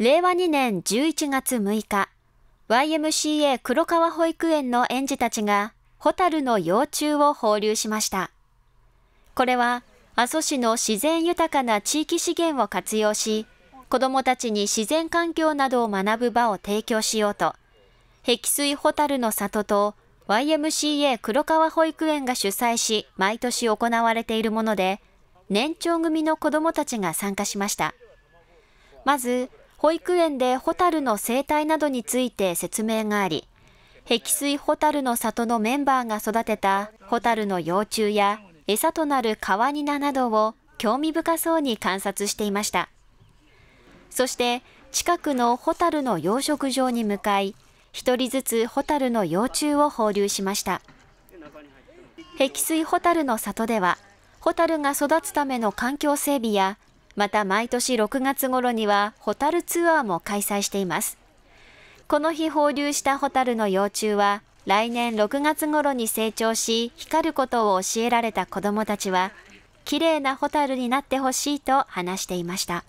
令和2年11月6日、YMCA 黒川保育園の園児たちが、ホタルの幼虫を放流しました。これは、阿蘇市の自然豊かな地域資源を活用し、子どもたちに自然環境などを学ぶ場を提供しようと、碧水ホタルの里と YMCA 黒川保育園が主催し、毎年行われているもので、年長組の子どもたちが参加しました。まず、保育園でホタルの生態などについて説明があり、碧水ホタルの里のメンバーが育てたホタルの幼虫や餌となる川ニナなどを興味深そうに観察していました。そして近くのホタルの養殖場に向かい、一人ずつホタルの幼虫を放流しました。碧水ホタルの里では、ホタルが育つための環境整備やまた毎年6月頃にはホタルツアーも開催しています。この日放流したホタルの幼虫は来年6月頃に成長し光ることを教えられた子供たちは綺麗なホタルになってほしいと話していました。